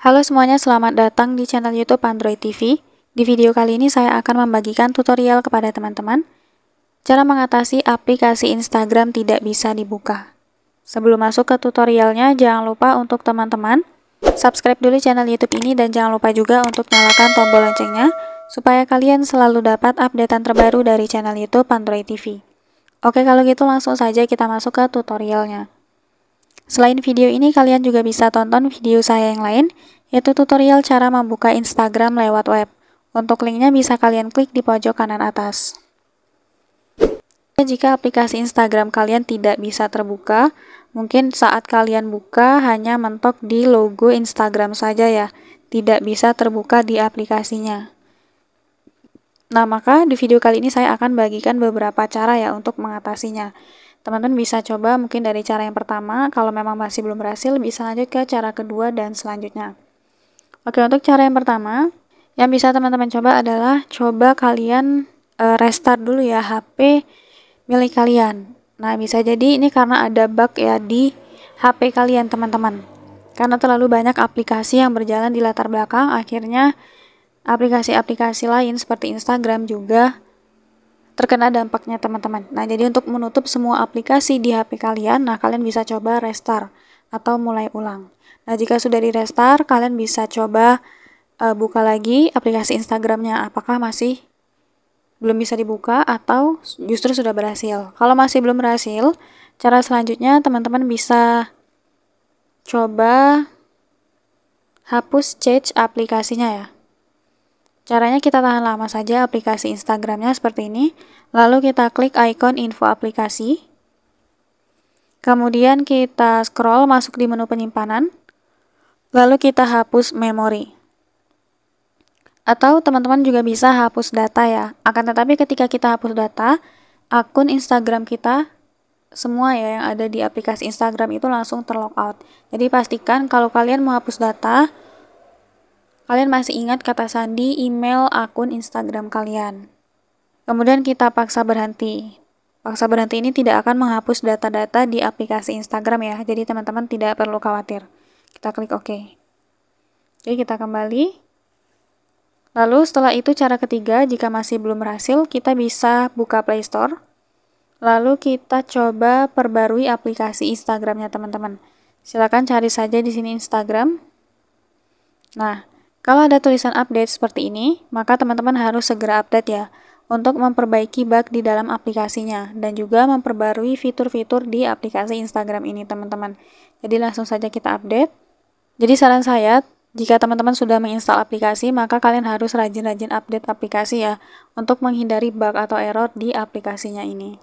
Halo semuanya, selamat datang di channel YouTube Android TV. Di video kali ini saya akan membagikan tutorial kepada teman-teman cara mengatasi aplikasi Instagram tidak bisa dibuka. Sebelum masuk ke tutorialnya, jangan lupa untuk teman-teman subscribe dulu channel YouTube ini dan jangan lupa juga untuk nyalakan tombol loncengnya supaya kalian selalu dapat updatean terbaru dari channel YouTube Android TV. Oke, kalau gitu langsung saja kita masuk ke tutorialnya. Selain video ini, kalian juga bisa tonton video saya yang lain, yaitu tutorial cara membuka Instagram lewat web. Untuk linknya bisa kalian klik di pojok kanan atas. Jika aplikasi Instagram kalian tidak bisa terbuka, mungkin saat kalian buka hanya mentok di logo Instagram saja ya, tidak bisa terbuka di aplikasinya. Nah, maka di video kali ini saya akan bagikan beberapa cara ya untuk mengatasinya. Teman-teman bisa coba mungkin dari cara yang pertama, kalau memang masih belum berhasil bisa lanjut ke cara kedua dan selanjutnya. Oke, untuk cara yang pertama, yang bisa teman-teman coba adalah coba kalian eh, restart dulu ya HP milik kalian. Nah, bisa jadi ini karena ada bug ya di HP kalian, teman-teman. Karena terlalu banyak aplikasi yang berjalan di latar belakang, akhirnya aplikasi-aplikasi lain seperti Instagram juga terkena dampaknya teman-teman. Nah, jadi untuk menutup semua aplikasi di HP kalian, nah kalian bisa coba restart atau mulai ulang. Nah, jika sudah di restart, kalian bisa coba uh, buka lagi aplikasi Instagramnya. Apakah masih belum bisa dibuka atau justru sudah berhasil? Kalau masih belum berhasil, cara selanjutnya teman-teman bisa coba hapus cache aplikasinya ya. Caranya kita tahan lama saja aplikasi Instagramnya seperti ini, lalu kita klik ikon info aplikasi, kemudian kita scroll masuk di menu penyimpanan, lalu kita hapus memori. Atau teman-teman juga bisa hapus data ya, akan tetapi ketika kita hapus data, akun Instagram kita semua ya yang ada di aplikasi Instagram itu langsung terlockout. Jadi pastikan kalau kalian mau hapus data, Kalian masih ingat kata sandi email akun Instagram kalian. Kemudian kita paksa berhenti. Paksa berhenti ini tidak akan menghapus data-data di aplikasi Instagram ya, jadi teman-teman tidak perlu khawatir. Kita klik OK. Jadi kita kembali. Lalu setelah itu cara ketiga, jika masih belum berhasil, kita bisa buka playstore Lalu kita coba perbarui aplikasi Instagramnya teman-teman. Silahkan cari saja di sini Instagram. Nah, kalau ada tulisan update seperti ini, maka teman-teman harus segera update ya untuk memperbaiki bug di dalam aplikasinya dan juga memperbarui fitur-fitur di aplikasi Instagram ini teman-teman. Jadi langsung saja kita update. Jadi saran saya, jika teman-teman sudah menginstal aplikasi, maka kalian harus rajin-rajin update aplikasi ya untuk menghindari bug atau error di aplikasinya ini.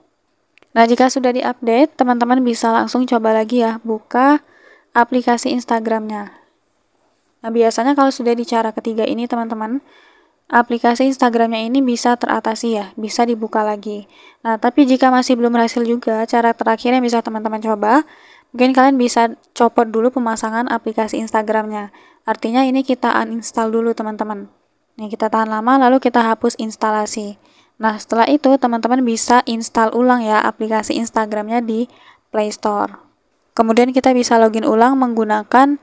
Nah, jika sudah diupdate, teman-teman bisa langsung coba lagi ya buka aplikasi Instagramnya. Nah, biasanya kalau sudah di cara ketiga ini, teman-teman, aplikasi Instagramnya ini bisa teratasi ya, bisa dibuka lagi. Nah, tapi jika masih belum berhasil juga, cara terakhir yang bisa teman-teman coba, mungkin kalian bisa copot dulu pemasangan aplikasi Instagramnya. Artinya ini kita uninstall dulu, teman-teman. Nah, kita tahan lama, lalu kita hapus instalasi. Nah, setelah itu teman-teman bisa install ulang ya aplikasi Instagramnya di Play Store. Kemudian kita bisa login ulang menggunakan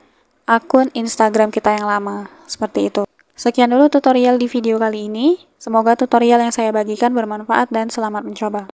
akun Instagram kita yang lama. Seperti itu. Sekian dulu tutorial di video kali ini. Semoga tutorial yang saya bagikan bermanfaat dan selamat mencoba.